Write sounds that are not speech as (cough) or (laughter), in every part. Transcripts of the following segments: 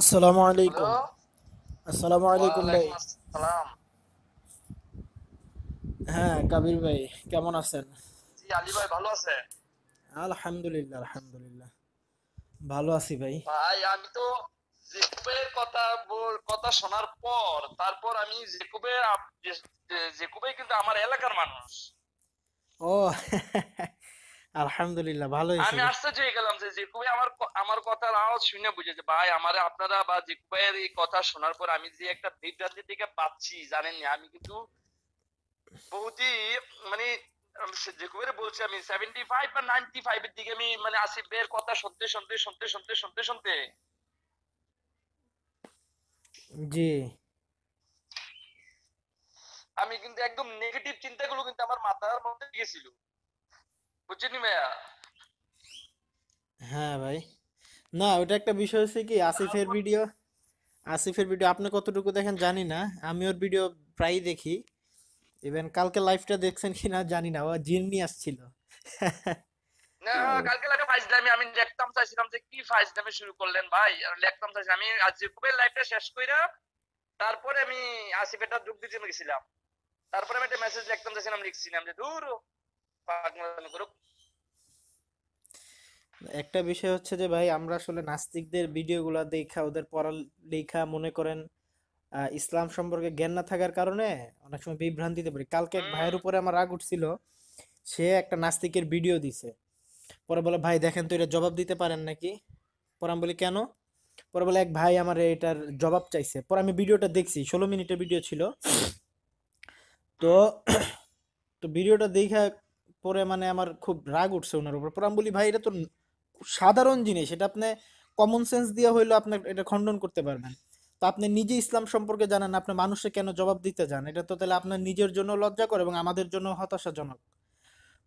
আসসালামু আলাইকুম আসসালামু আলাইকুম ভাই হ্যাঁ কাবির ভাই কেমন আছেন জি আলী ভাই ভালো আছেন আলহামদুলিল্লাহ আলহামদুলিল্লাহ ভালো আছি ভাই ভাই আমি তো জেকুবের কথা বল কথা শোনার পর তারপর আমি জেকুবের জেকুবে কিন্তু আমার এলাকার মানুষ ও (laughs) আলহামদুলিল্লাহ ভালোই আমি আশ্চর্য হয়ে গেলাম যে জিকু ভাই আমার আমার কথার আওয়াজ শুনে বুঝে যে ভাই আমারে আপনারা বা জিকু ভাইয়ের এই কথা শোনার পর আমি যে একটা বিভ্রান্তি থেকে পাচ্ছি জানেন আমি কিন্তু বহুতই মানে জিকু ভাইয়ের বলছি আমি সেভেন্টি বা নাইনটি এর দিকে আমি মানে আসিফ ভাইয়ের কথা শুনতে শুনতে শুনতে শুনতে শুনতে শুনতে জি আমি কিন্তু একদম নেগেটিভ চিন্তাগুলো কিন্তু আমার মাথার মধ্যে গিয়েছিল বুঝিনি ভাইয়া হ্যাঁ ভাই না ওটা একটা বিষয় হচ্ছে কি আসিফের ভিডিও আসিফের ভিডিও আপনি কতটুকু দেখেন জানি না আমি ওর ভিডিও প্রায়ই দেখি ইভেন কালকে লাইভটা দেখছেন কিনা জানি না ও জিন আসছিল না কালকে লাগে আমি চাইছিলাম যে কি ফাইজলামি শুরু করলেন ভাই আর লেখতাম চাইছিলাম আমি আজ লাইভটা শেষ কইরা তারপরে আমি আসিফেরটা যোগ দিতে গেছিলাম তারপরে আমি একটা মেসেজ লিখতাম চাইছিলাম লিখছিলাম যে দূর একটা বিষয় হচ্ছে যে ভাই আমরা আসলে নাস্তিকদের ভিডিওগুলো দেখা ওদের লেখা মনে করেন ইসলাম সম্পর্কে জ্ঞান না থাকার কারণে অনেক সময় বিভ্রান্তিতে পড়ি কালকে এক ভাইয়ের উপরে আমার রাগ উঠছিল সে একটা নাস্তিকের ভিডিও দিছে পরে বলে ভাই দেখেন তো এটা জবাব দিতে পারেন নাকি পরে আমি বলি কেন পরে বলে এক ভাই আমার এটার জবাব চাইছে পরে আমি ভিডিওটা দেখছি ষোলো মিনিটের ভিডিও ছিল তো তো ভিডিওটা দেখা পরে মানে আমার খুব রাগ উঠছে ওনার উপর পরে আমি বলি ভাই এটা তো সাধারণ জিনিস এটা আপনি কমন সেন্স দিয়ে হইলো আপনি এটা খণ্ডন করতে পারবেন তো আপনি নিজে ইসলাম সম্পর্কে জানেন আপনি মানুষে কেন জবাব দিতে যান এটা তো তাহলে আপনার নিজের জন্য লজ্জা করে এবং আমাদের জন্য হতাশাজনক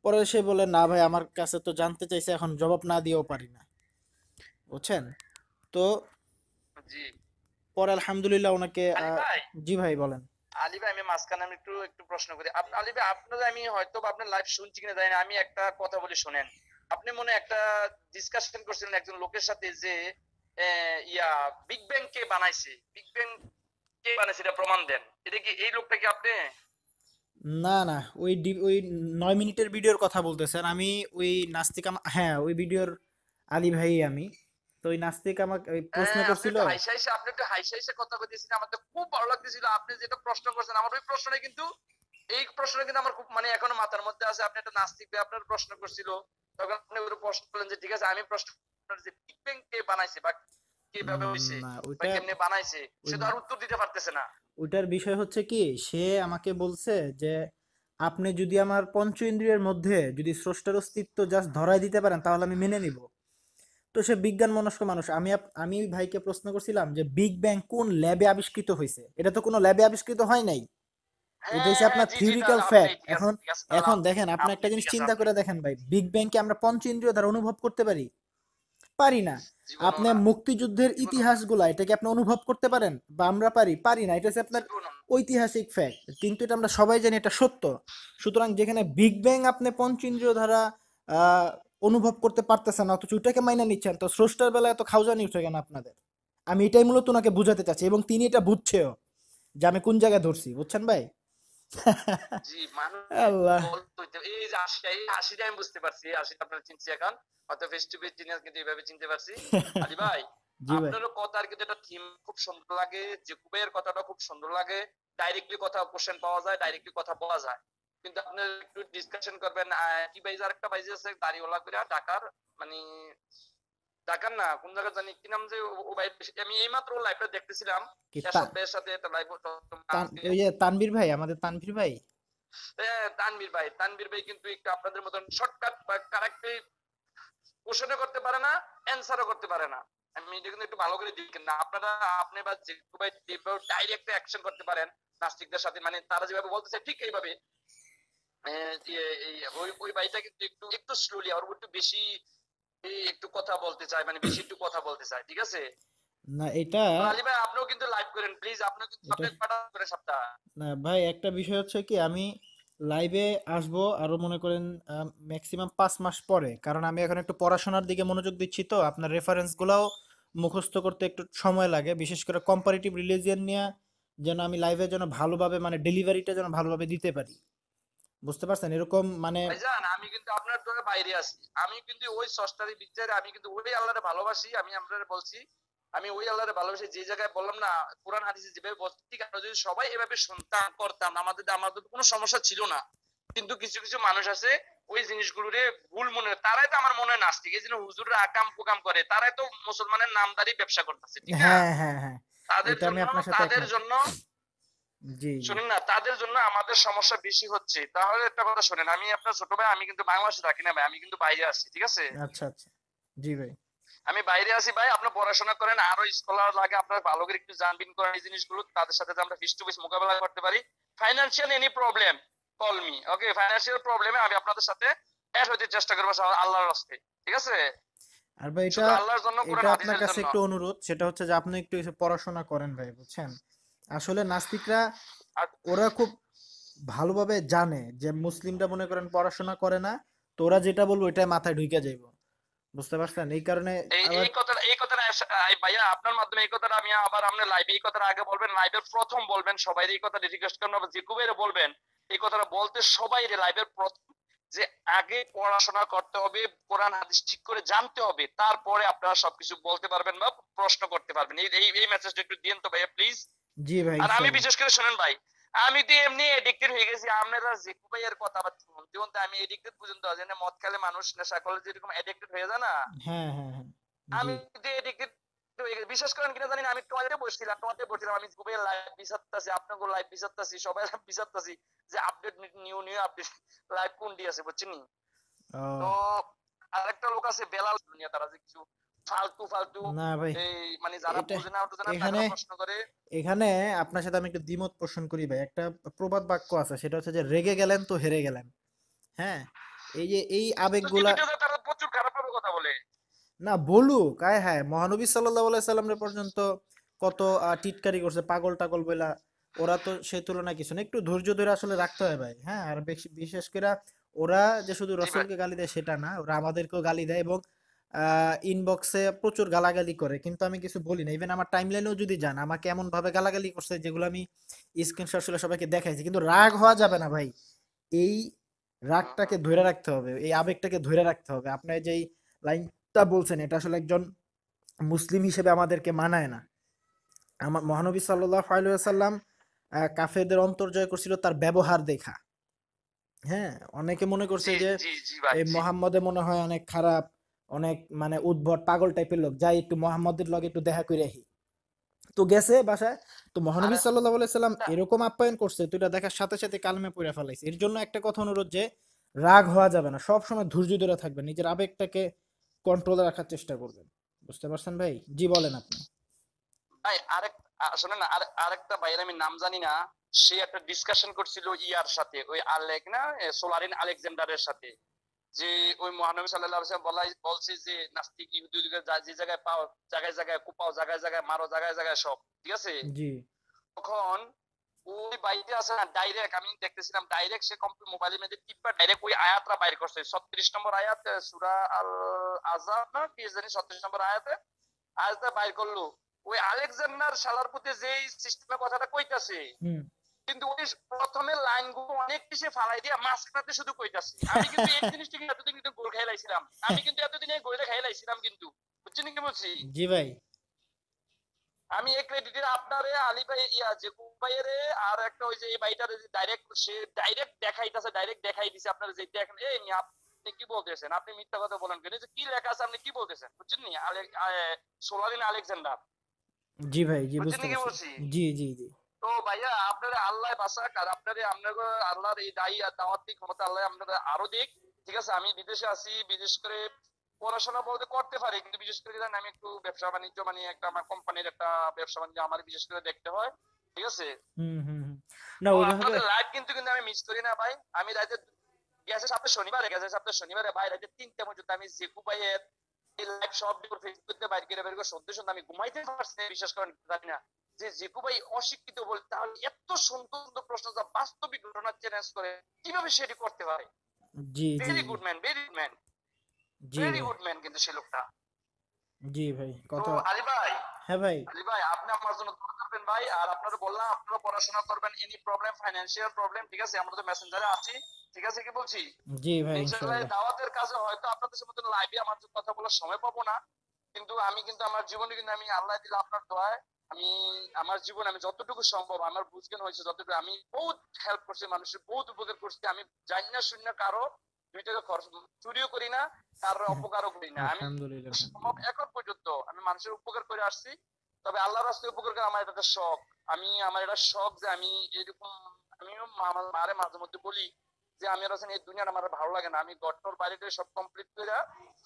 পরে সে বলে না ভাই আমার কাছে তো জানতে চাইছে এখন জবাব না দিয়েও পারি না বুঝছেন তো পরে আলহামদুলিল্লাহ ওনাকে জি ভাই বলেন মাঝখানে আমি একটু একটু প্রশ্ন করি আলিবে আপনার আমি হয়তো আপনার লাইভ শুনছি কিনা জানি আমি একটা কথা বলি শোনেন আপনি মনে একটা ডিসকাশন করছিলেন একজন লোকের সাথে যে ইয়া বিগ ব্যাং কে বানাইছে বিগ ব্যাং কে বানাইছে এটা প্রমাণ দেন এটা কি এই লোকটা কি আপনি না না ওই ওই নয় মিনিটের ভিডিওর কথা বলতেছেন আমি ওই নাস্তিক হ্যাঁ ওই ভিডিওর আলী ভাই আমি তো ওই নাস্তিক আমাকে হ্যাঁ, প্রশ্ন করছিল আপনি একটু হাইসা কথা বলতেছিলেন আমার তো খুব ভালো লাগতেছিল আপনি যেটা প্রশ্ন করছেন আমার ওই প্রশ্নে কিন্তু এই প্রশ্নটা কিন্তু আমার খুব মানে এখনো মাথার মধ্যে আছে আপনি একটা নাস্তিক আপনার প্রশ্ন করছিল তখন আপনি ওর প্রশ্ন করলেন যে ঠিক আছে আমি প্রশ্ন যে বিগ ব্যাং কে বানাইছে বা ওইটার বিষয় হচ্ছে কি সে আমাকে বলছে যে আপনি যদি আমার পঞ্চ ইন্দ্রিয়ের মধ্যে যদি স্রষ্টার অস্তিত্ব জাস্ট ধরাই দিতে পারেন তাহলে আমি মেনে নিব তো সে বিজ্ঞান মনস্ক মানুষ আমি আমি ভাইকে প্রশ্ন করছিলাম যে বিগ ব্যাং কোন ল্যাবে আবিষ্কৃত হয়েছে এটা তো কোনো ল্যাবে আবিষ্কৃত হয় নাই এটা হচ্ছে আপনার থিওরিক্যাল ফ্যাক্ট এখন এখন দেখেন আপনি একটা জিনিস চিন্তা করে দেখেন ভাই বিগ ব্যাং কি আমরা পঞ্চ ইন্দ্রিয় দ্বারা অনুভব করতে পারি পারি না আপনার মুক্তিযুদ্ধের ইতিহাসগুলা এটা কি আপনি অনুভব করতে পারেন বা আমরা পারি পারি না এটা হচ্ছে আপনার ঐতিহাসিক ফ্যাক্ট কিন্তু এটা আমরা সবাই জানি এটা সত্য সুতরাং যেখানে বিগ ব্যাং আপনি পঞ্চ ইন্দ্রিয় আহ অনুভব করতে পারতেছে না অথচ ওইটাকে মাইনে নিচ্ছেন তো স্রষ্টার বেলায় এত খাউজানি উঠে কেন আপনাদের আমি এটাই মূলত ওনাকে বুঝাতে চাচ্ছি এবং তিনি এটা বুঝছেও যে আমি কোন জায়গায় ধরছি বুঝছেন ভাই (laughs) বুঝতে পারছি এখন হয়তো কিন্তু এইভাবে চিনতে পারছি (laughs) ভাই কিন্তু একটা থিম খুব সুন্দর লাগে কথাটা খুব সুন্দর লাগে ডাইরেক্টলি কথা পাওয়া যায় ডাইরেক্টলি কথা বলা যায় কিন্তু আপনি একটু ডিসকাশন করবেন কি বাইজ একটা বাইজ আছে দাড়িওয়ালা করে ঢাকার মানে ঢাকার না কোন জায়গা জানি কি নাম যে ও আমি এই মাত্র লাইভটা দেখতেছিলাম এর সাথে একটা লাইভ ওই যে তানভীর ভাই আমাদের তানভীর ভাই তানভীর ভাই তানভীর ভাই কিন্তু একটু আপনাদের মতন শর্টকাট বা কারেক্টলি কোশ্চেনও করতে পারে না অ্যানসারও করতে পারে না আমি এটা কিন্তু একটু ভালো করে দেখেন না আপনারা আপনি বা যে ভাই ডাইরেক্ট অ্যাকশন করতে পারেন নাস্তিকদের সাথে মানে তারা যেভাবে বলতেছে ঠিক এইভাবে ওই ভাইটা কিন্তু একটু একটু স্লোলি আর একটু বেশি একটু কথা বলতে মানে বেশি একটু কথা বলতে ঠিক আছে না এটা ভাই আপনিও কিন্তু লাইভ করেন প্লিজ আপনিও কিন্তু করে সপ্তাহ না ভাই একটা বিষয় হচ্ছে কি আমি লাইভে আসব আরো মনে করেন ম্যাক্সিমাম পাঁচ মাস পরে কারণ আমি এখন একটু পড়াশোনার দিকে মনোযোগ দিচ্ছি তো আপনার রেফারেন্স গুলাও মুখস্থ করতে একটু সময় লাগে বিশেষ করে কম্পারেটিভ রিলিজিয়ান নিয়ে যেন আমি লাইভে যেন ভালোভাবে মানে ডেলিভারিটা যেন ভালোভাবে দিতে পারি বুঝতে পারছেন এরকম মানে আমি কিন্তু আপনার দরে বাইরে আছি আমি কিন্তু ওই সস্তারি বিচারে আমি কিন্তু ওই আল্লাহরে ভালোবাসি আমি আপনারে বলছি আমি ওই আল্লাহরে ভালোবাসি যে জায়গায় বললাম না কোরআন হাদিসে যেভাবে বলছি আমরা যদি সবাই এভাবে শুনতাম করতাম আমাদের আমাদের কোনো সমস্যা ছিল না কিন্তু কিছু কিছু মানুষ আছে ওই জিনিসগুলোরে ভুল মনে তারাই তো আমার মনে হয় নাস্তিক এই জন্য হুজুরের আকাম পোকাম করে তারাই তো মুসলমানের নামদারি ব্যবসা করতেছে ঠিক আছে হ্যাঁ হ্যাঁ, হ্যাঁ। তাদের জন্য তাদের জন্য শুনেন না তাদের জন্য আমাদের সমস্যা বেশি হচ্ছে তাহলে একটা কথা শুনেন আমি আপনার ছোট ভাই আমি কিন্তু বাংলাদেশে থাকি না ভাই আমি কিন্তু বাইরে আছি ঠিক আছে আচ্ছা আচ্ছা জি ভাই আমি বাইরে আছি ভাই আপনি পড়াশোনা করেন আরো স্কলার লাগে আপনার ভালো করে একটু জানবিন করেন এই জিনিসগুলো তাদের সাথে আমরা ফিস টু ফিস মোকাবেলা করতে পারি financial any problem call me okay financial প্রবলেমে আমি আপনাদের সাথে অ্যাড হতে চেষ্টা করব আল্লাহর রাস্তে ঠিক আছে আর ভাই এটা আল্লাহর জন্য কোরআন হাদিসের জন্য আপনার কাছে একটু অনুরোধ সেটা হচ্ছে যে আপনি একটু পড়াশোনা করেন ভাই বুঝছেন আসলে নাস্তিকরা ওরা খুব ভালোভাবে জানে যে মুসলিমরা মনে করেন পড়াশোনা করে না তো ওরা যেটা বলবো এটা মাথায় ঢুকে যাইব বুঝতে পারছেন এই কারণে এই কথাটা এই কথাটা ভাইয়া আপনার মাধ্যমে এই কথাটা আমি আবার লাইভে এই কথাটা আগে বলবেন লাইভের প্রথম বলবেন সবাই এই রিকোয়েস্ট আবার জিকুবের বলবেন এই কথাটা বলতে সবাই লাইভের প্রথম যে আগে পড়াশোনা করতে হবে কোরআন হাদিস ঠিক করে জানতে হবে তারপরে আপনারা সবকিছু বলতে পারবেন বা প্রশ্ন করতে পারবেন এই এই মেসেজটা একটু দিন তো ভাইয়া প্লিজ জি ভাই আর আমি বিশেষ করে শুনেন ভাই আমি তো এমনি এডিক্টেড হয়ে গেছি আপনারা যে কুবাইয়ের কথাবার্তা শুনতে শুনতে আমি এডিক্টেড পর্যন্ত আছি না মদ খেলে মানুষ নেশা করলে যেরকম এডিক্টেড হয়ে যায় না হ্যাঁ হ্যাঁ, হ্যাঁ আমি তো এডিক্টেড বিশেষ করেন কিনা জানি না আমি তোমাদের বসছিলাম তোমাদের বসছিলাম আমি খুবই লাইভ বিচারতাছি আপনাকে লাইভ বিচারতাছি সবাই বিচারতাছি যে update new new update live দি আছে বুঝছেন তো আরেকটা লোক আছে বেলাল দুনিয়া তারা যে কিছু ফালতু ফালতু না ভাই মানে যারা বোঝে না এখানে প্রশ্ন করে এখানে আপনার সাথে আমি একটু দ্বিমত পোষণ করি ভাই একটা প্রবাদ বাক্য আছে সেটা হচ্ছে যে রেগে গেলেন তো হেরে গেলেন হ্যাঁ এই যে এই আবেগগুলা কথা বলে না বলুক আয় হ্যাঁ মহানবী সাল্লাল্লাহু পর্যন্ত কত টিটকারি করছে পাগল টাগল বইলা ওরা তো সে তুলনায় কিছু না একটু ধৈর্য ধরে আসলে রাখতে হয় ভাই হ্যাঁ আর বিশেষ করে ওরা যে শুধু রসুলকে গালি দেয় সেটা না ওরা আমাদেরকেও গালি দেয় এবং ইনবক্সে প্রচুর গালাগালি করে কিন্তু আমি কিছু বলি না ইভেন আমার টাইমলাইনেও যদি যান আমাকে ভাবে গালাগালি করছে যেগুলো আমি স্ক্রিনশট আসলে সবাইকে দেখাইছি কিন্তু রাগ হওয়া যাবে না ভাই এই রাগটাকে ধরে রাখতে হবে এই আবেগটাকে ধরে রাখতে হবে আপনার যেই লাইনটা বলছেন এটা আসলে একজন মুসলিম হিসেবে আমাদেরকে মানায় না আমার মহানবী সাল্লাহ আলুয়াসাল্লাম কাফেরদের অন্তর্জয় করছিল তার ব্যবহার দেখা হ্যাঁ অনেকে মনে করছে যে এই মোহাম্মদে মনে হয় অনেক খারাপ অনেক মানে উদ্ভট পাগল টাইপের লোক যাই একটু মোহাম্মদের লগে একটু দেখা করে আহি তো গেছে বাসায় তো মহানবী সাল্লাহ সাল্লাম এরকম আপ্যায়ন করছে তুই এটা দেখার সাথে সাথে কালমে পড়ে ফেলাইছে এর জন্য একটা কথা অনুরোধ যে রাগ হওয়া যাবে না সব সময় ধৈর্য ধরে থাকবে নিজের আবেগটাকে কন্ট্রোলে রাখার চেষ্টা করবেন বুঝতে পারছেন ভাই জি বলেন আপনি ভাই আরেক শুনেন আরেকটা ভাইয়ের আমি নাম জানি না সে একটা ডিসকাশন করছিল ইয়ার সাথে ওই আলেক না সোলারিন আলেকজান্ডারের সাথে যে ওই মহানবী সাল্লাহ বলাই বলছে যে নাস্তিক ইহুদিকে যে জায়গায় পাও জায়গায় জায়গায় কুপাও জায়গায় জায়গায় মারো জায়গায় জায়গায় সব ঠিক আছে তখন ওই বাইরে আছে না ডাইরেক্ট আমি দেখতেছিলাম ডাইরেক্ট সে কম্পিউটার মোবাইলের মধ্যে টিপা ডাইরেক্ট ওই আয়াতরা বাইর করছে ছত্রিশ নম্বর আয়াত সুরা আল আজাদ না কি জানি ছত্রিশ নম্বর আয়াতে আয়াতটা বাইর করলো ওই আলেকজান্ডার সালার প্রতি যেই সিস্টেমের কথাটা কইতাছে কিন্তু ওই প্রথমে লাইনগুলো অনেক বেশি ফালাই দিয়া মাঝখানে শুধু কইতাছি আমি কিন্তু এই জিনিসটা কিন্তু এতদিন কিন্তু গোল খাই লাইছিলাম আমি কিন্তু এতদিন এই গোলটা খাই লাইছিলাম কিন্তু বুঝছেন কি বলছি জি ভাই আমি এক ক্রেডিটের আপনারে আলী ভাই ইয়া যে কুবাইরে আর একটা ওই যে এই ভাইটারে যে ডাইরেক্ট সে ডাইরেক্ট দেখাইতাছে ডাইরেক্ট দেখাই দিছে আপনারা যে দেখেন এই আপনি কি বলতেছেন আপনি মিথ্যা কথা বলেন কেন যে কি লেখা আছে আপনি কি বলতেছেন বুঝছেন নি সোলারিন আলেকজান্ডার জি ভাই জি বুঝছেন কি বলছি জি জি জি তো ভাইয়া আপনারা আল্লাহ বাসাক আর আপনারা আপনাকে আল্লাহর এই দায়ী আর দাওয়াতি ক্ষমতা আল্লাহ আপনাদের আরো দিক ঠিক আছে আমি বিদেশে আছি বিশেষ করে পড়াশোনা বলতে করতে পারি কিন্তু বিশেষ করে আমি একটু ব্যবসা বাণিজ্য মানে একটা আমার কোম্পানির একটা ব্যবসা বাণিজ্য আমার বিশেষ করে দেখতে হয় ঠিক আছে না আপনাদের লাইভ কিন্তু কিন্তু আমি মিস করি না ভাই আমি রাতে গেছে সপ্তাহে শনিবারে গেছে সপ্তাহে শনিবারে ভাই রাতে তিনটা পর্যন্ত আমি জেকু ভাইয়ের লাইভ সব বাইরে বের করে সন্ধ্যে সন্ধ্যে আমি ঘুমাইতে পারছি বিশ্বাস করেন জানি না যে জিকু ভাই অশিক্ষিত বলে তাহলে এত সুন্দর সুন্দর প্রশ্ন যা বাস্তবিক ঘটনা চ্যালেঞ্জ করে কিভাবে সেটি করতে পারে জি very good man very good man very good man কিন্তু সে লোকটা জি ভাই কত আলী ভাই হ্যাঁ ভাই আলী ভাই আপনি আমার জন্য দোয়া করবেন ভাই আর আপনারা বললাম আপনারা পড়াশোনা করবেন এনি প্রবলেম ফাইনান্সিয়াল প্রবলেম ঠিক আছে আমরা তো মেসেঞ্জারে আছি ঠিক আছে কি বলছি জি ভাই ইনশাআল্লাহ দাওয়াতের কাছে হয়তো আপনাদের সাথে লাইভে আমার কথা বলার সময় পাবো না কিন্তু আমি কিন্তু আমার জীবনে কিন্তু আমি আল্লাহ দিলে আপনার দোয়ায় আমি আমার জীবন আমি যতটুকু সম্ভব আমার বুঝজ্ঞান হয়েছে যতটুকু আমি বহুত হেল্প করছি মানুষের বহুত উপকার করছি আমি জানি না শূন্য কারো দুই টাকা খরচ চুরিও করি না কারো হ্যাঁ, অপকারও করি না আমি এখন পর্যন্ত আমি মানুষের উপকার করে আসছি তবে আল্লাহর রাস্তায় উপকার করে আমার এটা শখ আমি আমার এটা শখ যে আমি এরকম আমিও মারে মাঝে মধ্যে বলি যে আমি আর এই দুনিয়ার আমার ভালো লাগে না আমি গট্টর বাড়িতে সব কমপ্লিট করে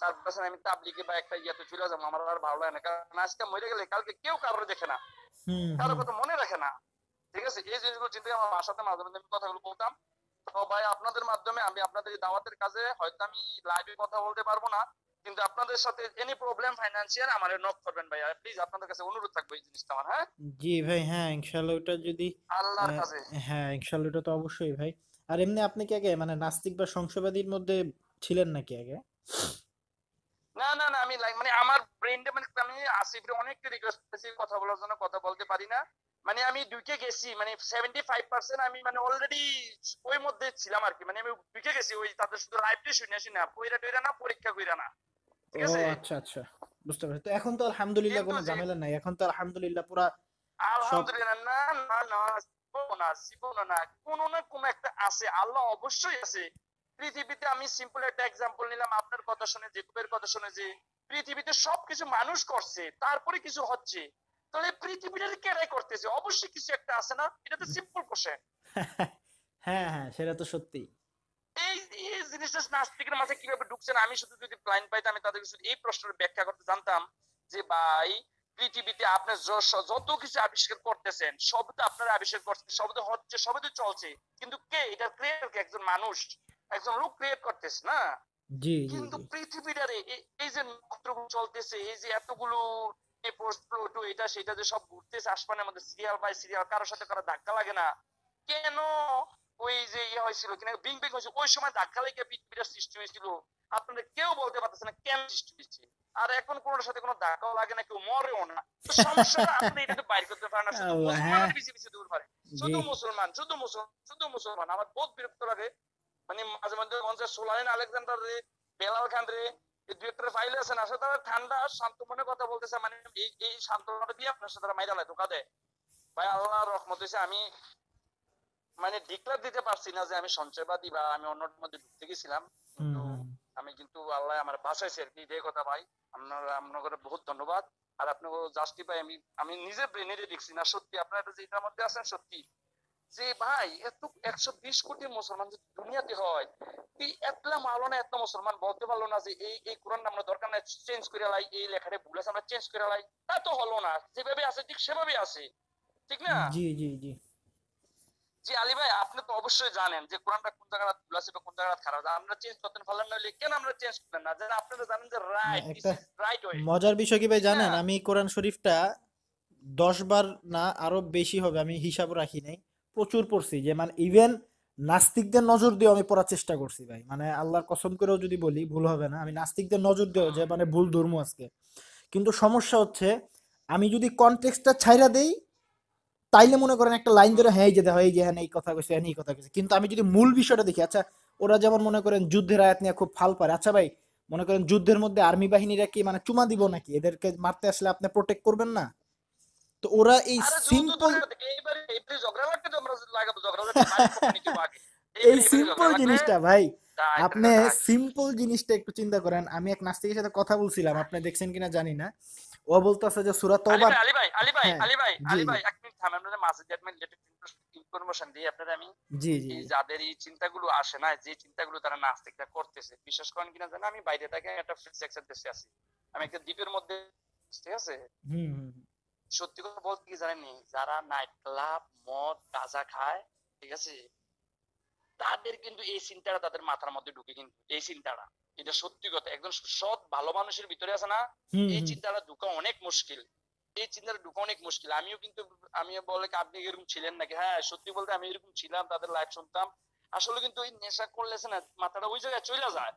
তারপর আমি তাবলিকে বা একটা ইয়াতে চলে যাবো আমার আর ভালো লাগে না কারণ আজকে মরে গেলে কালকে কেউ কারোর দেখে না কারো কথা মনে রাখে না ঠিক আছে এই জিনিসগুলো চিন্তা আমার বাসাতে মাঝে মাঝে আমি কথাগুলো বলতাম তো ভাই আপনাদের মাধ্যমে আমি আপনাদের এই দাওয়াতের কাজে হয়তো আমি লাইভে কথা বলতে পারবো না কিন্তু আপনাদের সাথে এনি প্রবলেম ফাইন্যান্সিয়াল আমার নক করবেন ভাই প্লিজ আপনাদের কাছে অনুরোধ থাকবে এই জিনিসটা আমার হ্যাঁ জি ভাই হ্যাঁ ইনশাআল্লাহ ওটা যদি আল্লাহর কাছে হ্যাঁ ইনশাআল্লাহ ওটা তো অবশ্যই ভাই আর এমনি আপনি কি আগে মানে নাস্তিক বা সংশয়বাদীর মধ্যে ছিলেন নাকি আগে না না না আমি মানে আমার ব্রেনে মানে আমি আসিফরে অনেকটা রিকোয়েস্ট করেছি কথা বলার জন্য কথা বলতে পারি না মানে আমি দুইকে গেছি মানে 75% আমি মানে অলরেডি ওই মধ্যে ছিলাম আর কি মানে আমি দুইকে গেছি ওই তাদের শুধু লাইভটি শুনে শুনে পইরা টইরা না পরীক্ষা কইরা না ঠিক আছে আচ্ছা আচ্ছা বুঝতে পারছি তো এখন তো আলহামদুলিল্লাহ কোনো ঝামেলা নাই এখন তো আলহামদুলিল্লাহ পুরো আলহামদুলিল্লাহ না না না না জীবনে না কোন না কোন একটা আছে আল্লাহ অবশ্যই আছে পৃথিবীতে আমি সিম্পল একটা এক্সাম্পল নিলাম আপনার কথা শুনে জেকুবের কথা শুনে যে পৃথিবীতে সবকিছু মানুষ করছে তারপরে কিছু হচ্ছে তাহলে পৃথিবীটা করতেছে অবশ্যই কিছু একটা আছে না এটা তো সিম্পল কোশ্চেন (laughs) হ্যাঁ হ্যাঁ সেটা তো সত্যি এই এই জিনিসটা নাস্তিকের মাঝে কিভাবে ঢুকছেন আমি শুধু যদি প্লাইন পাইতাম আমি এই প্রশ্নের ব্যাখ্যা করতে জানতাম যে ভাই পৃথিবীতে আপনার যত কিছু আবিষ্কার করতেছেন সব তো আপনারা আবিষ্কার করছেন সব তো হচ্ছে সব তো চলছে কিন্তু কে এটার ক্রিয়েটর কে একজন মানুষ একজন লোক ক্রিয়েট করতেছে না কিন্তু পৃথিবীটারে এই যে নক্ষত্রগুলো চলতেছে এই যে এতগুলো প্লুটো এটা সেটা যে সব ঘুরতেছে আসমানের মধ্যে সিরিয়াল বাই সিরিয়াল কারোর সাথে কারো ধাক্কা লাগে না কেন ওই যে ইয়ে হয়েছিল কিনা বিং বিং হয়েছিল ওই সময় ধাক্কা লেগে পৃথিবীটা সৃষ্টি হয়েছিল আপনাদের কেউ বলতে পারতেছে না কেন সৃষ্টি হয়েছে আর এখন কোন সাথে কোনো ধাক্কাও লাগে না কেউ মরেও না সমস্যাটা আপনি এটাকে বাইর করতে পারেন না হ্যাঁ। শুধু মুসলমান শুধু মুসলমান শুধু মুসলমান আমার বহুত বিরক্ত লাগে মানে মাঝে মাঝে আলেকজান্ডার রে বেলাল খান রে দুই একটা ফাইল আছে না ঠান্ডা শান্ত মনে কথা বলতেছে মানে এই এই শান্তনাটা দিয়ে আপনার সাথে মাইরা দেয় ভাই আল্লাহ রহমত হয়েছে আমি মানে ডিক্লার দিতে পারছি না যে আমি সঞ্চয়বাদী বা আমি অন্যটার মধ্যে ঢুকতে গেছিলাম আমি কিন্তু আল্লাহ আমার বাসায় সে কি যে কথা ভাই আপনার আপনাদের বহুত ধন্যবাদ আর জাস্টি জাস্টিফাই আমি আমি নিজে ব্রেনেরে দেখছি না সত্যি আপনারা যেটার মধ্যে আছেন সত্যি যে ভাই এত একশো বিশ কোটি মুসলমান যদি দুনিয়াতে হয় তুই এতলা মারলো না এত মুসলমান বলতে পারলো না যে এই এই কোরআন আমরা দরকার না চেঞ্জ করে লাই এই লেখাটা ভুল আছে আমরা চেঞ্জ করে লাই তা তো হলো না যেভাবে আছে ঠিক সেভাবে আছে ঠিক না জি জি জি জি আলী ভাই আপনি তো অবশ্যই জানেন যে কোরআনটা কোন জায়গাটা ভুল আছে কোন জায়গাটা খারাপ আছে আমরা চেঞ্জ করতে পারলাম না কেন আমরা চেঞ্জ করলাম না যেন তো জানেন যে রাইট রাইট ওয়ে মজার বিষয় কি ভাই হ্যাঁ। জানেন আমি কোরআন শরীফটা দশ বার না আরো বেশি হবে আমি হিসাব রাখি নাই প্রচুর পড়ছি যে মানে ইভেন নাস্তিকদের নজর দিয়ে আমি পড়ার চেষ্টা করছি ভাই মানে আল্লাহর কসম করেও যদি বলি ভুল হবে না আমি নাস্তিকদের নজর দিয়েও যে মানে ভুল ধর্ম আজকে কিন্তু সমস্যা হচ্ছে আমি যদি কনটেক্সটটা ছাইরা দেই তাইলে মনে করেন একটা লাইন ধরে হ্যাঁ যেতে হয় যে হ্যাঁ এই কথা কইছে হ্যাঁ এই কথা কইছে কিন্তু আমি যদি মূল বিষয়টা দেখি আচ্ছা ওরা যেমন মনে করেন যুদ্ধের আয়াত নিয়ে খুব ফাল পারে আচ্ছা ভাই মনে করেন যুদ্ধের মধ্যে আর্মি বাহিনীরা কি মানে চুমা দিব নাকি এদেরকে মারতে আসলে আপনি প্রোটেক্ট করবেন না তো ওরা এই সিম্পল (laughs) এই সিম্পল জিনিসটা ভাই আপনি সিম্পল জিনিসটা একটু চিন্তা করেন আমি এক নাস্তিকের সাথে কথা বলছিলাম আপনি দেখছেন কিনা জানি না ও বলতেছে যে সূরা তওবা আলী ভাই আলী ভাই আলী ভাই হ্যাঁ, আলী ভাই এক মিনিট থামেন আপনাদের মাসিদ অ্যাডমিন ইনফরমেশন দিই আপনাদের আমি জি জি যাদের এই চিন্তাগুলো আসে না যে চিন্তাগুলো তারা নাস্তিকরা করতেছে বিশ্বাস করেন কিনা জানা আমি বাইরে থেকে একটা ফ্রি সেক্টর দেশে আছি আমি একটা দ্বীপের মধ্যে ঠিক আছে হুম সত্যি কথা বলতে কি জানেন যারা নাইট ক্লাব মদ গাঁজা খায় ঠিক আছে তাদের কিন্তু এই চিন্তাটা তাদের মাথার মধ্যে ঢুকে কিন্তু এই চিন্তাটা এটা সত্যি কথা একজন সৎ ভালো মানুষের ভিতরে আছে না এই চিন্তাটা ঢুকা অনেক মুশকিল এই চিন্তাটা ঢুকা অনেক মুশকিল আমিও কিন্তু আমি বলে আপনি এরকম ছিলেন নাকি হ্যাঁ সত্যি বলতে আমি এরকম ছিলাম তাদের লাইফ শুনতাম আসলে কিন্তু ওই নেশা করলে না মাথাটা ওই জায়গায় চলে যায়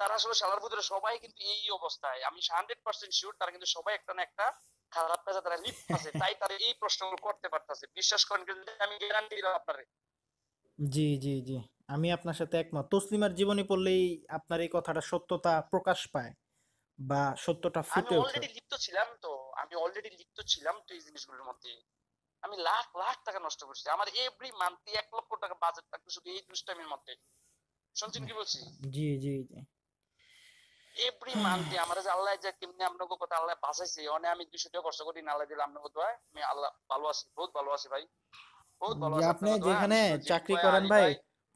তারা আসলে সালার ভিতরে সবাই কিন্তু এই অবস্থায় আমি হান্ড্রেড পার্সেন্ট শিওর তারা কিন্তু সবাই একটা না একটা খারাপ কাজে তারা লিপ্ত আছে তাই তারা এই প্রশ্নগুলো করতে পারতেছে বিশ্বাস করেন কিন্তু আমি গ্যারান্টি দিলাম আপনারে জি, জি, জি। আমি আপনার সাথে একমত। তসলিমার জীবনী পড়লেই আপনার এই কথাটা সত্যতা প্রকাশ পায় বা সত্যটা ফুটে ওঠে। অলরেডি লিপ্ত ছিলাম তো আমি অলরেডি লিপ্ত ছিলাম তো এই জিনিসগুলোর মধ্যে আমি লাখ লাখ টাকা নষ্ট করছি আমার এভরি মান্থলি এক লক্ষ টাকা বাজেট থাকতো শুধু এই দুষ্টামির মধ্যে শুনছেন কি বলছি জি, জি, জি। এভরি মান্থে আমার যে আল্লাহ যে কেমনি আপনাকে কথা আল্লাহ বাঁচাইছে অনে আমি দুইশো টাকা খরচ করি না আল্লাহ দিলে আপনাকে দোয়ায় আমি আল্লাহ ভালো আছি বহুত ভালো আছি ভাই আপনি হ্যাঁ, যেখানে চাকরি করেন ভাই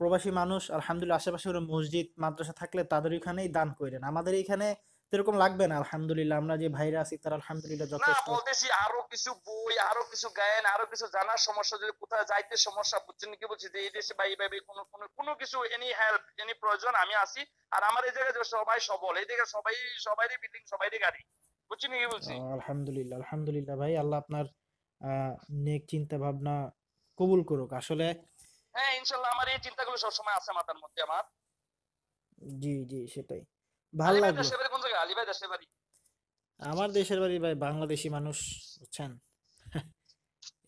প্রবাসী মানুষ আলহামদুলিল্লাহ আশেপাশে মসজিদ মাদ্রাসা থাকলে তাদের ওখানেই দান করেন আমাদের এখানে সেরকম লাগবে না আলহামদুলিল্লাহ আমরা যে ভাইরা আছি তারা আলহামদুলিল্লাহ যথেষ্ট বলতেছি আরো কিছু বই আরো কিছু গায়েন আরো কিছু জানার সমস্যা যদি কোথাও যাইতে সমস্যা বুঝছেন কি বলছি যে এই দেশে বা এইভাবে কোনো কোনো কোনো কিছু এনি হেল্প এনি প্রয়োজন আমি আছি আর আমার এই জায়গায় সবাই সবল এই জায়গায় সবাই সবাইরই বিল্ডিং সবাইরই গাড়ি বুঝছেন কি বলছি আলহামদুলিল্লাহ আলহামদুলিল্লাহ ভাই আল্লাহ আপনার নেক চিন্তা ভাবনা কবুল করুক আসলে হ্যাঁ ইনশাআল্লাহ আমার এই চিন্তাগুলো সব সময় আছে মাথার মধ্যে আমার জি জি সেটাই ভালো লাগে দেশের বাড়ি কোন জায়গা আলী ভাই দেশের বাড়ি আমার দেশের বাড়ি ভাই বাংলাদেশী মানুষ বুঝছেন (laughs)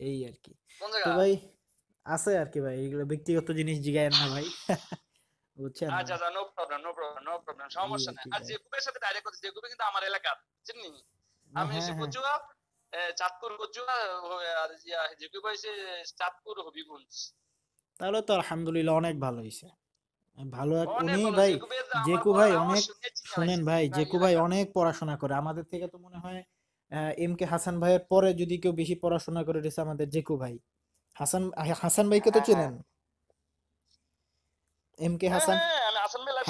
এই আর কি তো ভাই আছে আর কি ভাই এগুলো ব্যক্তিগত জিনিস জিগায়েন না ভাই (laughs) বুঝছেন আচ্ছা আচ্ছা no problem no problem no problem সমস্যা নাই আর যে গ্রুপের সাথে ডাইরেক্ট করতে যে গ্রুপে কিন্তু আমার এলাকা চিনি আমি এসে হ্যাঁ, বুঝুয়া হ্যাঁ। চাঁদপুর চাঁদপুর হবিগঞ্জ তাহলে তো আলহামদুলিল্লাহ অনেক ভালো হয়েছে ভালো এক উনি ভাই জেকু ভাই অনেক শুনেন ভাই জেকু ভাই অনেক পড়াশোনা করে আমাদের থেকে তো মনে হয় এম কে হাসান ভাইয়ের পরে যদি কেউ বেশি পড়াশোনা করে রেছে আমাদের জেকু ভাই হাসান হাসান ভাইকে তো হ্যাঁ, হ্যাঁ। চেনেন এম কে হ্যাঁ, হাসান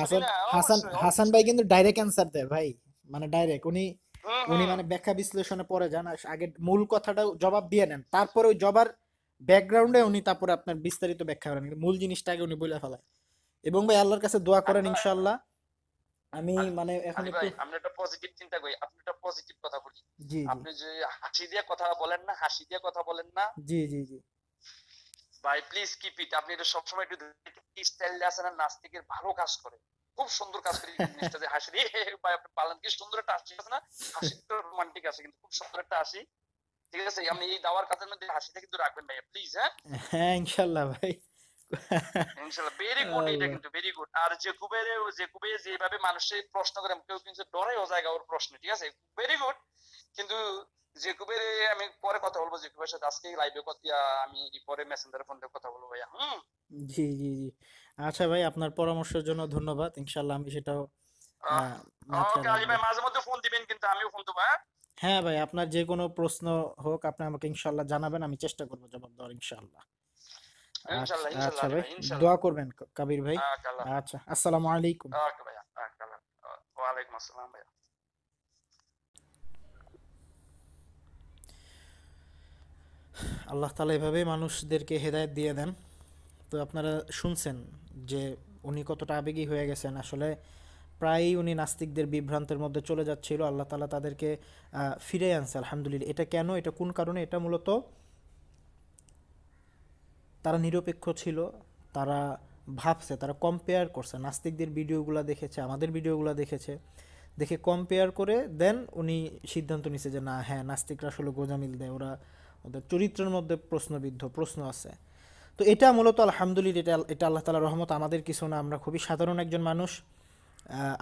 হাসান হাসান হাসান ভাই কিন্তু ডাইরেক্ট অ্যান্সার দেয় ভাই মানে ডাইরেক্ট উনি উনি মানে ব্যাখ্যা বিশ্লেষণে পরে যান আগে মূল কথাটা জবাব দিয়ে নেন তারপরে ওই জবার ব্যাকগ্রাউন্ডে উনি তারপরে আপনার বিস্তারিত ব্যাখ্যা করেন মূল জিনিসটা আগে উনি বলে ফেলায় এবং ভাই আল্লাহর কাছে দোয়া করেন আচ্ছা। ইনশাআল্লাহ আমি আচ্ছা। মানে এখন আচ্ছা একটু আমি একটা পজিটিভ চিন্তা করি আপনি একটা পজিটিভ কথা বলি জি আপনি যে হাসি দিয়ে কথা বলেন না হাসি দিয়ে কথা বলেন না জি জি জি ভাই প্লিজ কিপ ইট আপনি এটা সবসময় একটু স্টাইল আছে না নাস্তিকের ভালো কাজ করে খুব সুন্দর কাজ করি জিনিসটা যে হাসি দিয়ে পালন কি সুন্দর একটা হাসি আছে না হাসি রোমান্টিক আছে কিন্তু খুব সুন্দর একটা হাসি ঠিক আছে আমি এই দাওয়ার কাজের মধ্যে হাসিটা কিন্তু রাখবেন ভাই প্লিজ হ্যাঁ হ্যাঁ ইনশাআল্লাহ ভাই ভেরি গুড এটা কিন্তু ভেরি গুড আর যে কুবেরে যে কুবে যেভাবে মানুষের প্রশ্ন করে কেউ কিন্তু ও জায়গা ওর প্রশ্ন ঠিক আছে ভেরি গুড কিন্তু জেকুবের আমি পরে কথা বলবো জেকুবের সাথে আজকে লাইভে আমি পরে মেসেঞ্জারে ফোন দিয়ে কথা বলবো ভাইয়া হুম জি জি জি আচ্ছা ভাই আপনার পরামর্শের জন্য ধন্যবাদ ইনশাআল্লাহ আমি সেটাও হ্যাঁ? হ্যাঁ ভাই আপনার যে কোনো প্রশ্ন হোক আপনি আমাকে ইনশাআল্লাহ জানাবেন আমি চেষ্টা করব জবাব দেওয়ার ইনশাআল্লাহ আচ্ছা, আচ্ছা ভাই দোয়া করবেন কাবির ভাই আচ্ছা আসসালামু আলাইকুম আল্লাহ তালা এভাবে মানুষদেরকে হেদায়ত দিয়ে দেন তো আপনারা শুনছেন যে উনি কতটা আবেগী হয়ে গেছেন আসলে প্রায়ই উনি নাস্তিকদের বিভ্রান্তের মধ্যে চলে যাচ্ছিল আল্লাহ তালা তাদেরকে ফিরে আনছে আলহামদুলিল্লাহ এটা কেন এটা কোন কারণে এটা মূলত তারা নিরপেক্ষ ছিল তারা ভাবছে তারা কম্পেয়ার করছে নাস্তিকদের ভিডিওগুলো দেখেছে আমাদের ভিডিওগুলো দেখেছে দেখে কম্পেয়ার করে দেন উনি সিদ্ধান্ত নিছে যে না হ্যাঁ নাস্তিকরা আসলে গোজামিল দেয় ওরা ওদের চরিত্রের মধ্যে প্রশ্নবিদ্ধ প্রশ্ন আছে তো এটা মূলত আলহামদুলিল্লাহ এটা এটা আল্লাহ তালার রহমত আমাদের কিছু না আমরা খুবই সাধারণ একজন মানুষ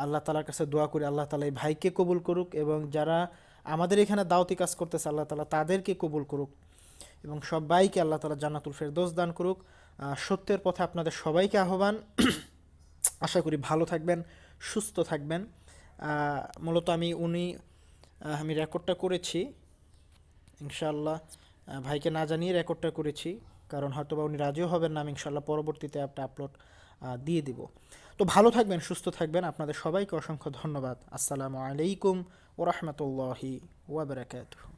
আল্লাহ তালার কাছে দোয়া করি আল্লাহ তালা এই ভাইকে কবুল করুক এবং যারা আমাদের এখানে দাওতি কাজ করতেছে আল্লাহ তালা তাদেরকে কবুল করুক এবং সবাইকে আল্লাহ তালা জান্নাতুল ফেরদোস দান করুক সত্যের পথে আপনাদের সবাইকে আহ্বান (clears throat) আশা করি ভালো থাকবেন সুস্থ থাকবেন মূলত আমি উনি আমি রেকর্ডটা করেছি ইনশাল্লাহ ভাইকে না জানিয়ে রেকর্ডটা করেছি কারণ হয়তো বা উনি রাজিও হবেন না আমি ইনশাল্লাহ পরবর্তীতে অ্যাপটা আপলোড দিয়ে দিব তো ভালো থাকবেন সুস্থ থাকবেন আপনাদের সবাইকে অসংখ্য ধন্যবাদ আসসালামু আলাইকুম ওরহমতুল্লাহি ওয়াবারাকাতুহ